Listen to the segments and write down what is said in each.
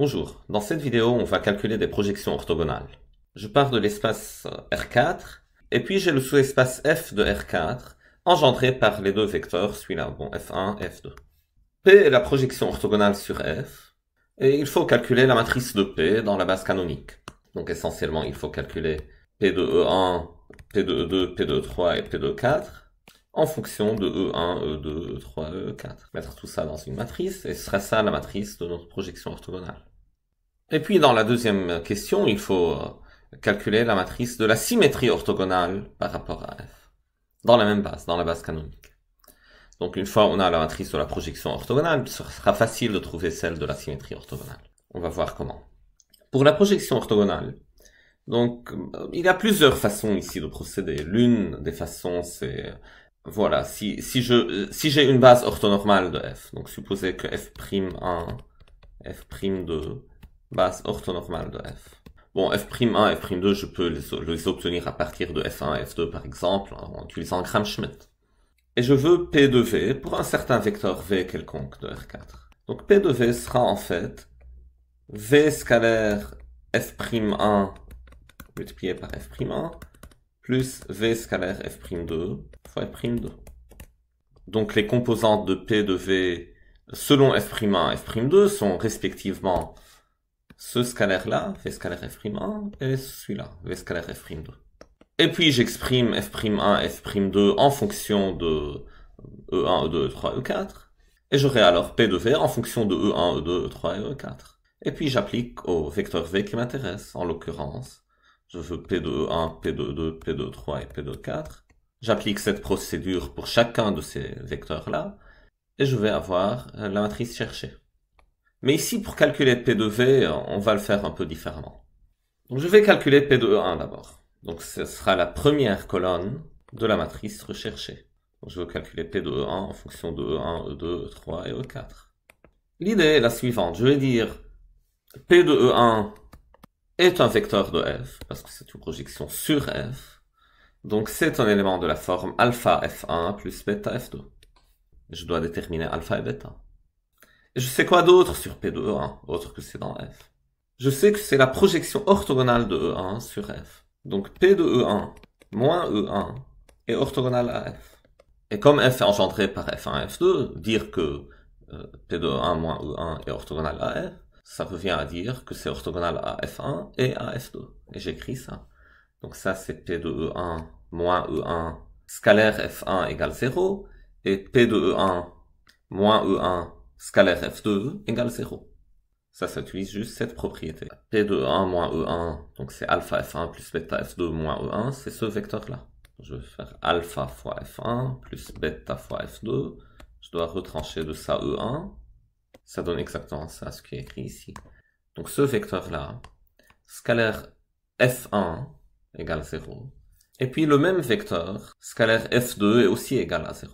Bonjour, dans cette vidéo on va calculer des projections orthogonales. Je pars de l'espace R4, et puis j'ai le sous-espace F de R4, engendré par les deux vecteurs, celui-là, bon, F1, F2. P est la projection orthogonale sur F, et il faut calculer la matrice de P dans la base canonique. Donc essentiellement il faut calculer P de E1, P de E2, P de E3 et P de E4, en fonction de E1, E2, E3, E4. Mettre tout ça dans une matrice, et ce sera ça la matrice de notre projection orthogonale. Et puis dans la deuxième question, il faut euh, calculer la matrice de la symétrie orthogonale par rapport à f, dans la même base, dans la base canonique. Donc une fois on a la matrice de la projection orthogonale, ce sera facile de trouver celle de la symétrie orthogonale. On va voir comment. Pour la projection orthogonale, donc euh, il y a plusieurs façons ici de procéder. L'une des façons, c'est euh, voilà, si si je si j'ai une base orthonormale de f, donc supposez que f'1, f'2 bah, orthonormale de f. Bon, f'1 f'2, je peux les, les, obtenir à partir de f1 f2, par exemple, en utilisant Gram-Schmidt. Et je veux p de v pour un certain vecteur v quelconque de R4. Donc p de v sera en fait v scalaire f'1 multiplié par f'1 plus v scalaire f'2 fois f'2. Donc les composantes de p de v selon f'1 et f'2 sont respectivement ce scalaire-là, V scalaire F'1, et celui-là, V scalaire F'2. Et puis j'exprime F'1, F'2 en fonction de E1, E2, E3, E4, et j'aurai alors P de V en fonction de E1, E2, E3 et E4. Et puis j'applique au vecteur V qui m'intéresse, en l'occurrence. Je veux P de E1, P de 2, P de 3 et P de 4. J'applique cette procédure pour chacun de ces vecteurs-là, et je vais avoir la matrice cherchée. Mais ici, pour calculer P de V, on va le faire un peu différemment. Donc je vais calculer P de 1 e d'abord. Donc ce sera la première colonne de la matrice recherchée. je veux calculer P de 1 e en fonction de E1, E2, E3 et E4. L'idée est la suivante. Je vais dire P de E1 est un vecteur de F, parce que c'est une projection sur F. Donc c'est un élément de la forme alpha F1 plus beta F2. Je dois déterminer alpha et beta je sais quoi d'autre sur P de E1, hein, autre que c'est dans F Je sais que c'est la projection orthogonale de E1 sur F. Donc P de E1 moins E1 est orthogonale à F. Et comme F est engendré par F1 et F2, dire que euh, P de E1 moins E1 est orthogonale à F, ça revient à dire que c'est orthogonal à F1 et à F2. Et j'écris ça. Donc ça c'est P de E1 moins E1 scalaire F1 égale 0 et P de E1 moins E1 Scalaire f2 égale 0. Ça, s'utilise juste cette propriété. P de 1 moins E1, donc c'est alpha F1 plus bêta F2 moins E1, c'est ce vecteur-là. Je vais faire alpha fois F1 plus bêta fois F2. Je dois retrancher de ça E1. Ça donne exactement ça, ce qui est écrit ici. Donc ce vecteur-là, scalaire F1 égale 0. Et puis le même vecteur, scalaire F2 est aussi égal à 0.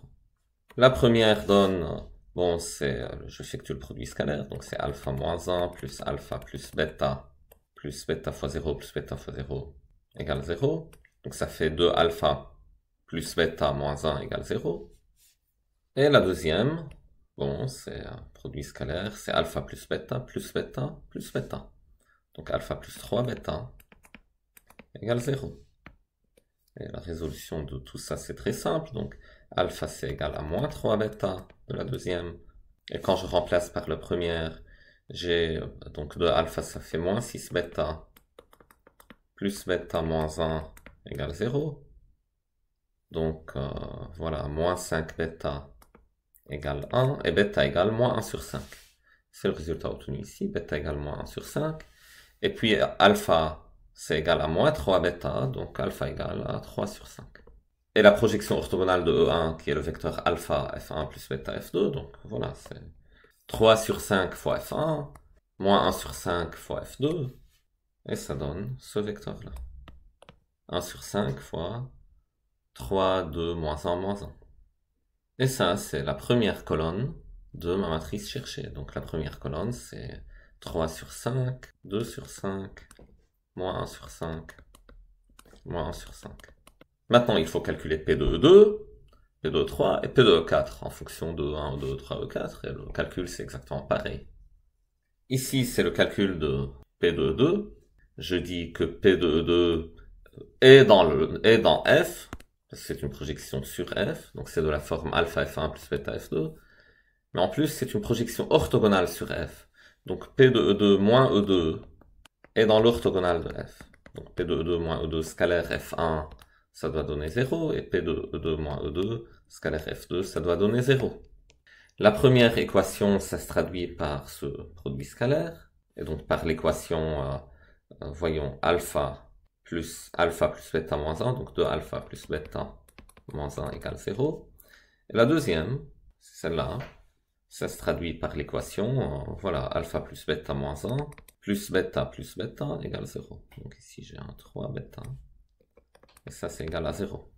La première donne Bon, c'est, euh, je effectue le produit scalaire, donc c'est alpha moins 1 plus alpha plus bêta plus bêta fois 0 plus bêta fois 0 égale 0. Donc ça fait 2 alpha plus bêta moins 1 égale 0. Et la deuxième, bon, c'est un produit scalaire, c'est alpha plus bêta plus bêta plus bêta. Donc alpha plus 3 bêta égale 0. Et la résolution de tout ça, c'est très simple. Donc alpha c'est égal à moins 3 bêta de la deuxième. Et quand je remplace par la première, j'ai donc de alpha ça fait moins 6 bêta plus bêta moins 1 égale 0. Donc euh, voilà, moins 5 bêta égale 1 et bêta égale moins 1 sur 5. C'est le résultat obtenu ici, bêta égale moins 1 sur 5. Et puis alpha, c'est égal à moins 3 bêta, donc alpha égale à 3 sur 5 et la projection orthogonale de E1 qui est le vecteur alpha F1 plus bêta F2. Donc voilà, c'est 3 sur 5 fois F1, moins 1 sur 5 fois F2, et ça donne ce vecteur-là. 1 sur 5 fois 3, 2, moins 1, moins 1. Et ça, c'est la première colonne de ma matrice cherchée. Donc la première colonne, c'est 3 sur 5, 2 sur 5, moins 1 sur 5, moins 1 sur 5. Maintenant, il faut calculer P de 2, e P de 3 e et P de 4 e en fonction de 1, e 2, 3, e 4. Et le calcul, c'est exactement pareil. Ici, c'est le calcul de P de 2. Je dis que P de 2 est dans, le, est dans F. C'est une projection sur F. Donc, c'est de la forme alpha F1 plus beta F2. Mais en plus, c'est une projection orthogonale sur F. Donc, P de E2 moins E2 est dans l'orthogonale de F. Donc, P de E2 moins E2 scalaire F1 ça doit donner 0, et P2 E2 moins E2, scalaire F2, ça doit donner 0. La première équation, ça se traduit par ce produit scalaire, et donc par l'équation, euh, euh, voyons, alpha plus alpha plus bêta moins 1, donc 2 alpha plus bêta moins 1 égale 0. Et la deuxième, celle-là, hein. ça se traduit par l'équation, euh, voilà, alpha plus bêta moins 1, plus bêta plus bêta égale 0. Donc ici j'ai un 3 bêta et ça c'est égal à 0.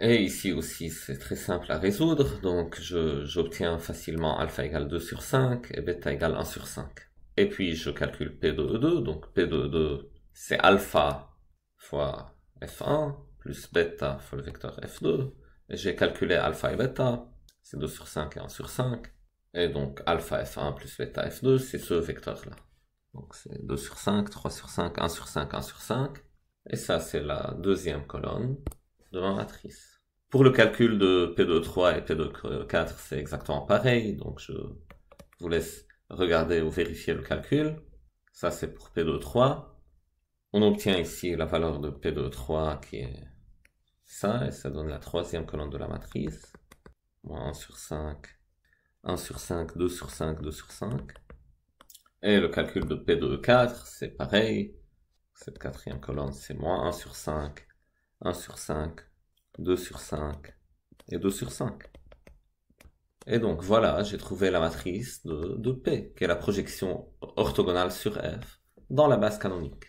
Et ici aussi c'est très simple à résoudre, donc j'obtiens facilement alpha égale 2 sur 5 et bêta égale 1 sur 5. Et puis je calcule P 2 E2, donc P 2 E2 c'est alpha fois F1 plus bêta fois le vecteur F2. Et j'ai calculé alpha et bêta, c'est 2 sur 5 et 1 sur 5. Et donc alpha F1 plus bêta F2 c'est ce vecteur là. Donc c'est 2 sur 5, 3 sur 5, 1 sur 5, 1 sur 5. Et ça, c'est la deuxième colonne de ma matrice. Pour le calcul de P23 et P24, c'est exactement pareil. Donc, je vous laisse regarder ou vérifier le calcul. Ça, c'est pour P23. On obtient ici la valeur de P23 qui est ça, et ça donne la troisième colonne de la matrice. Moins 1 sur 5, 1 sur 5, 2 sur 5, 2 sur 5. Et le calcul de P24, c'est pareil cette quatrième colonne, c'est moins 1 sur 5, 1 sur 5, 2 sur 5 et 2 sur 5. Et donc voilà, j'ai trouvé la matrice de, P, qui est la projection orthogonale sur F, dans la base canonique.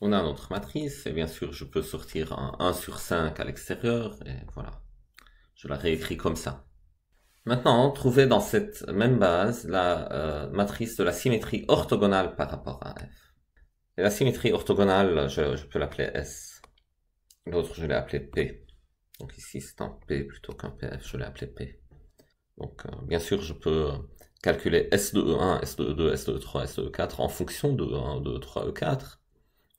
On a une autre matrice, et bien sûr je peux sortir un 1 sur 5 à l'extérieur, et voilà. Je la réécris comme ça. Maintenant, trouver dans cette même base la euh, matrice de la symétrie orthogonale par rapport à F. La symétrie orthogonale, je, peux l'appeler S. L'autre, je l'ai appelé P. Donc ici, c'est un P plutôt qu'un PF, je l'ai appelé P. Donc euh, bien sûr, je peux euh, calculer S de E1, S de E2, S de E3, S de E4 en fonction de E1, 2 3 E4.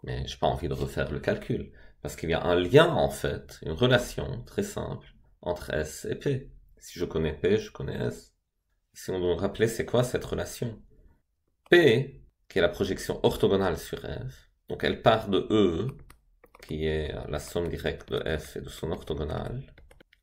Mais je n'ai pas envie de refaire le calcul. Parce qu'il y a un lien, en fait, une relation très simple entre S et P. Si je connais P, je connais S. Si on doit rappeler c'est quoi cette relation P qui est la projection orthogonale sur f. Donc elle part de E, qui est la somme directe de f et de son orthogonale.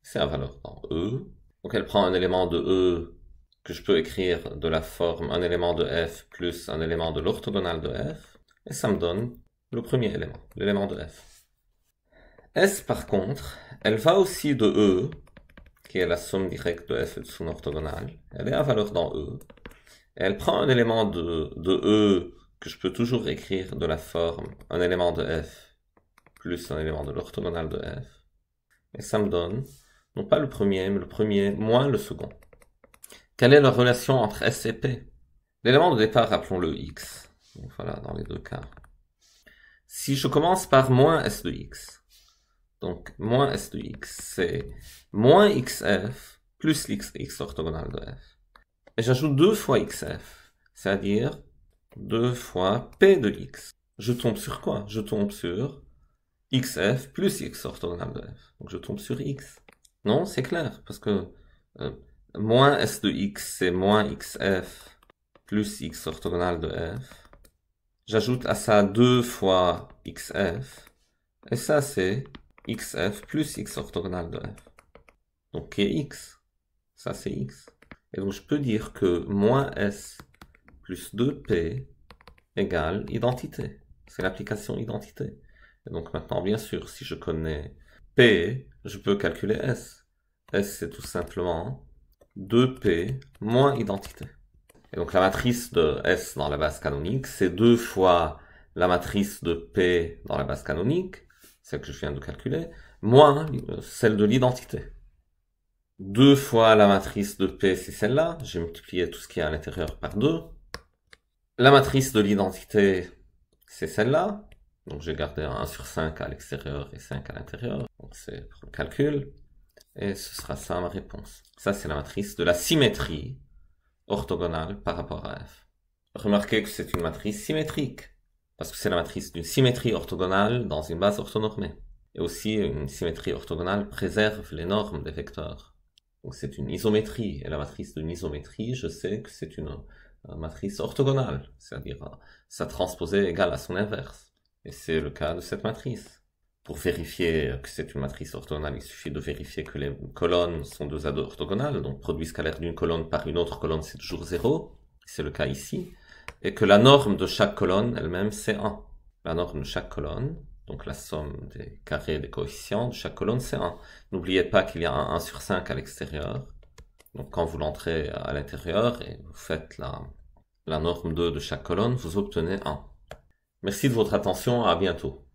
C'est à valeur dans E. Donc elle prend un élément de E que je peux écrire de la forme un élément de f plus un élément de l'orthogonale de f, et ça me donne le premier élément, l'élément de f. S par contre, elle va aussi de E, qui est la somme directe de f et de son orthogonale, elle est à valeur dans E, elle prend un élément de, de E que je peux toujours écrire de la forme un élément de F plus un élément de l'orthogonal de F. Et ça me donne, non pas le premier, mais le premier moins le second. Quelle est la relation entre S et P L'élément de départ, rappelons-le X. Donc voilà, dans les deux cas. Si je commence par moins S de X, donc moins S de X, c'est moins XF plus l'X orthogonal de F. Et j'ajoute 2 fois xf, c'est-à-dire 2 fois p de x. Je tombe sur quoi Je tombe sur xf plus x orthogonal de f. Donc je tombe sur x. Non, c'est clair, parce que euh, moins s de x, c'est moins xf plus x orthogonal de f. J'ajoute à ça 2 fois xf, et ça c'est xf plus x orthogonal de f. Donc qui est x. Ça c'est x. Et donc je peux dire que moins S plus 2P égale identité. C'est l'application identité. Et donc maintenant, bien sûr, si je connais P, je peux calculer S. S, c'est tout simplement 2P moins identité. Et donc la matrice de S dans la base canonique, c'est 2 fois la matrice de P dans la base canonique, celle que je viens de calculer, moins euh, celle de l'identité. Deux fois la matrice de P, c'est celle-là. J'ai multiplié tout ce qui est à l'intérieur par deux. La matrice de l'identité, c'est celle-là. Donc j'ai gardé 1 sur 5 à l'extérieur et 5 à l'intérieur. Donc c'est pour le calcul. Et ce sera ça ma réponse. Ça c'est la matrice de la symétrie orthogonale par rapport à F. Remarquez que c'est une matrice symétrique. Parce que c'est la matrice d'une symétrie orthogonale dans une base orthonormée. Et aussi une symétrie orthogonale préserve les normes des vecteurs. Donc c'est une isométrie, et la matrice d'une isométrie, je sais que c'est une, euh, matrice orthogonale, c'est-à-dire sa euh, transposée égale à son inverse. Et c'est le cas de cette matrice. Pour vérifier que c'est une matrice orthogonale, il suffit de vérifier que les colonnes sont deux ados orthogonales, donc produit scalaire d'une colonne par une autre colonne, c'est toujours 0, c'est le cas ici, et que la norme de chaque colonne elle-même, c'est 1. La norme de chaque colonne, donc la somme des carrés des coefficients de chaque colonne, c'est 1. N'oubliez pas qu'il y a un 1 sur 5 à l'extérieur. Donc quand vous l'entrez à l'intérieur et vous faites la, la norme 2 de chaque colonne, vous obtenez 1. Merci de votre attention, à bientôt.